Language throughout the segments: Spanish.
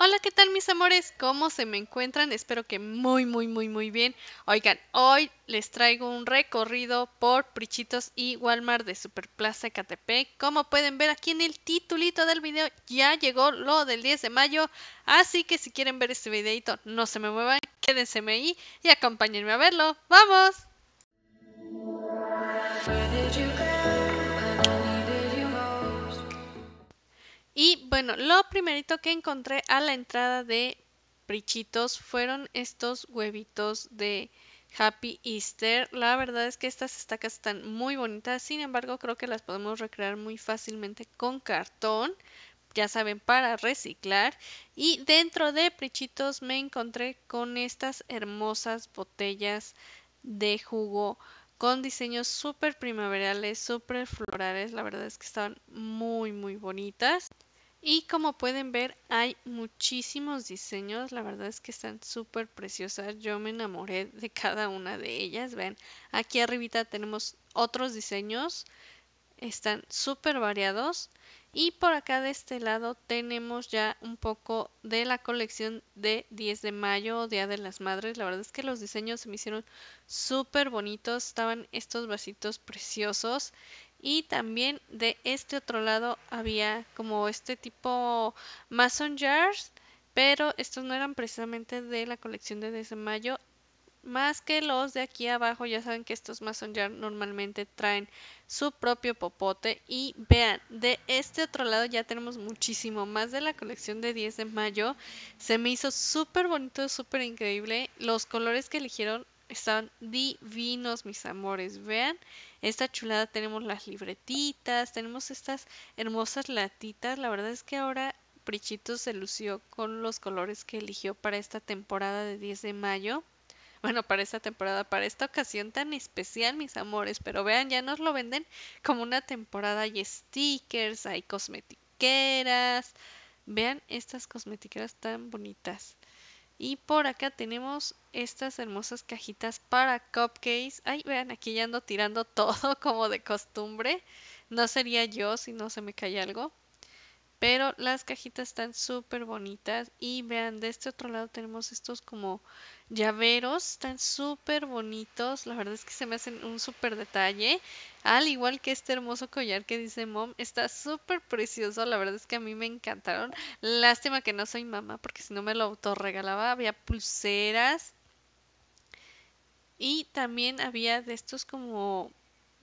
Hola, ¿qué tal mis amores? ¿Cómo se me encuentran? Espero que muy, muy, muy, muy bien. Oigan, hoy les traigo un recorrido por Prichitos y Walmart de Superplaza Catepec. Como pueden ver aquí en el titulito del video, ya llegó lo del 10 de mayo. Así que si quieren ver este videito, no se me muevan, quédense ahí y acompáñenme a verlo. ¡Vamos! bueno, lo primerito que encontré a la entrada de Prichitos fueron estos huevitos de Happy Easter. La verdad es que estas estacas están muy bonitas, sin embargo creo que las podemos recrear muy fácilmente con cartón, ya saben, para reciclar. Y dentro de Prichitos me encontré con estas hermosas botellas de jugo con diseños súper primaverales, súper florales. La verdad es que están muy, muy bonitas. Y como pueden ver, hay muchísimos diseños. La verdad es que están súper preciosas. Yo me enamoré de cada una de ellas. ven, aquí arribita tenemos otros diseños están súper variados. Y por acá de este lado tenemos ya un poco de la colección de 10 de mayo, Día de las Madres. La verdad es que los diseños se me hicieron súper bonitos. Estaban estos vasitos preciosos. Y también de este otro lado había como este tipo mason jars, pero estos no eran precisamente de la colección de 10 de mayo, más que los de aquí abajo, ya saben que estos Mason Jar normalmente traen su propio popote. Y vean, de este otro lado ya tenemos muchísimo más de la colección de 10 de mayo. Se me hizo súper bonito, súper increíble. Los colores que eligieron están divinos, mis amores. Vean, esta chulada tenemos las libretitas, tenemos estas hermosas latitas. La verdad es que ahora Prichito se lució con los colores que eligió para esta temporada de 10 de mayo bueno, para esta temporada, para esta ocasión tan especial, mis amores. Pero vean, ya nos lo venden como una temporada. Hay stickers, hay cosmetiqueras. Vean estas cosmetiqueras tan bonitas. Y por acá tenemos estas hermosas cajitas para cupcakes. Ay, vean, aquí ya ando tirando todo como de costumbre. No sería yo si no se me cae algo. Pero las cajitas están súper bonitas. Y vean, de este otro lado tenemos estos como llaveros. Están súper bonitos. La verdad es que se me hacen un súper detalle. Al igual que este hermoso collar que dice Mom. Está súper precioso. La verdad es que a mí me encantaron. Lástima que no soy mamá porque si no me lo autorregalaba. Había pulseras. Y también había de estos como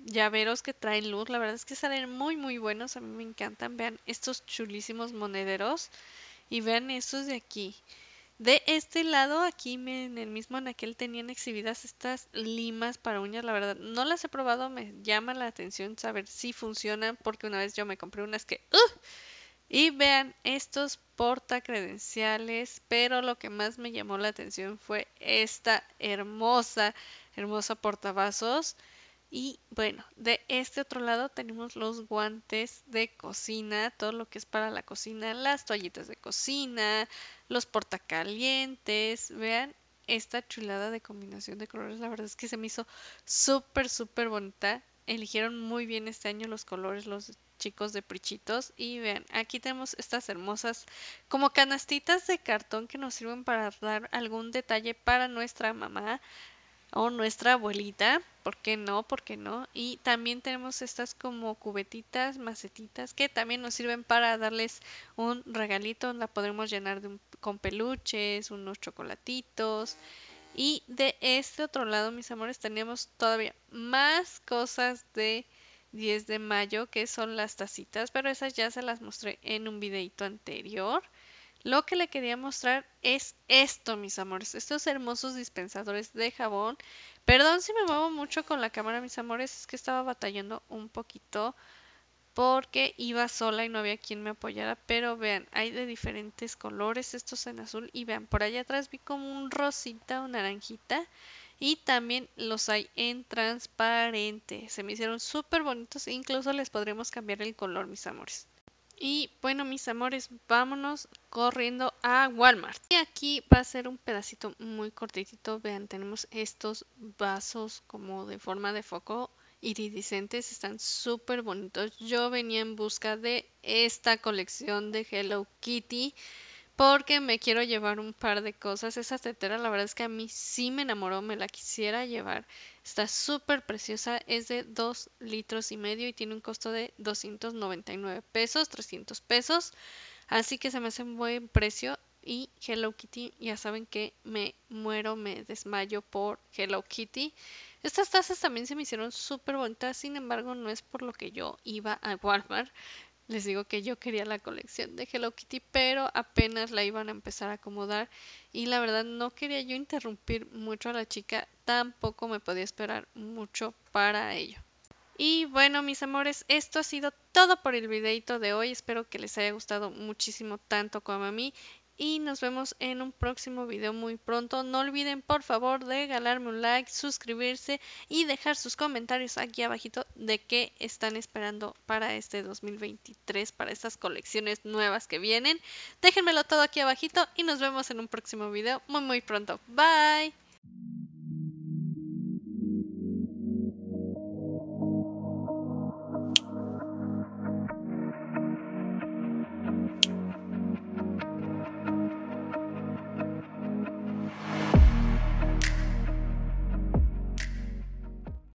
llaveros que traen luz. La verdad es que salen muy, muy buenos. A mí me encantan. Vean estos chulísimos monederos. Y vean estos de aquí. De este lado, aquí en el mismo aquel tenían exhibidas estas limas para uñas. La verdad, no las he probado. Me llama la atención saber si funcionan. Porque una vez yo me compré unas que... Y vean estos porta credenciales, pero lo que más me llamó la atención fue esta hermosa, hermosa portavasos y bueno, de este otro lado tenemos los guantes de cocina, todo lo que es para la cocina, las toallitas de cocina, los portacalientes. Vean esta chulada de combinación de colores. La verdad es que se me hizo súper, súper bonita. Eligieron muy bien este año los colores, los chicos de Prichitos. Y vean, aquí tenemos estas hermosas como canastitas de cartón que nos sirven para dar algún detalle para nuestra mamá o nuestra abuelita, ¿por qué no? ¿Por qué no? Y también tenemos estas como cubetitas, macetitas, que también nos sirven para darles un regalito, la podremos llenar con peluches, unos chocolatitos. Y de este otro lado, mis amores, tenemos todavía más cosas de 10 de mayo, que son las tacitas, pero esas ya se las mostré en un videito anterior. Lo que le quería mostrar es esto, mis amores. Estos hermosos dispensadores de jabón. Perdón si me muevo mucho con la cámara, mis amores. Es que estaba batallando un poquito porque iba sola y no había quien me apoyara, pero vean, hay de diferentes colores, estos en azul y vean, por allá atrás vi como un rosita o naranjita y también los hay en transparente, se me hicieron súper bonitos, incluso les podremos cambiar el color, mis amores. Y bueno, mis amores, vámonos corriendo a Walmart. Y aquí va a ser un pedacito muy cortitito. Vean, tenemos estos vasos como de forma de foco iridiscentes. Están súper bonitos. Yo venía en busca de esta colección de Hello Kitty porque me quiero llevar un par de cosas. Esa tetera la verdad es que a mí sí me enamoró, me la quisiera llevar. Está súper preciosa, es de 2 litros y medio y tiene un costo de 299 pesos, 300 pesos. Así que se me hace un buen precio y Hello Kitty, ya saben que me muero, me desmayo por Hello Kitty. Estas tazas también se me hicieron súper bonitas, sin embargo no es por lo que yo iba a Walmart, les digo que yo quería la colección de Hello Kitty, pero apenas la iban a empezar a acomodar y la verdad no quería yo interrumpir mucho a la chica, tampoco me podía esperar mucho para ello. Y bueno, mis amores, esto ha sido todo por el videito de hoy. Espero que les haya gustado muchísimo tanto como a mí y nos vemos en un próximo video muy pronto. No olviden por favor de regalarme un like, suscribirse y dejar sus comentarios aquí abajito de qué están esperando para este 2023, para estas colecciones nuevas que vienen. Déjenmelo todo aquí abajito y nos vemos en un próximo video muy muy pronto. Bye.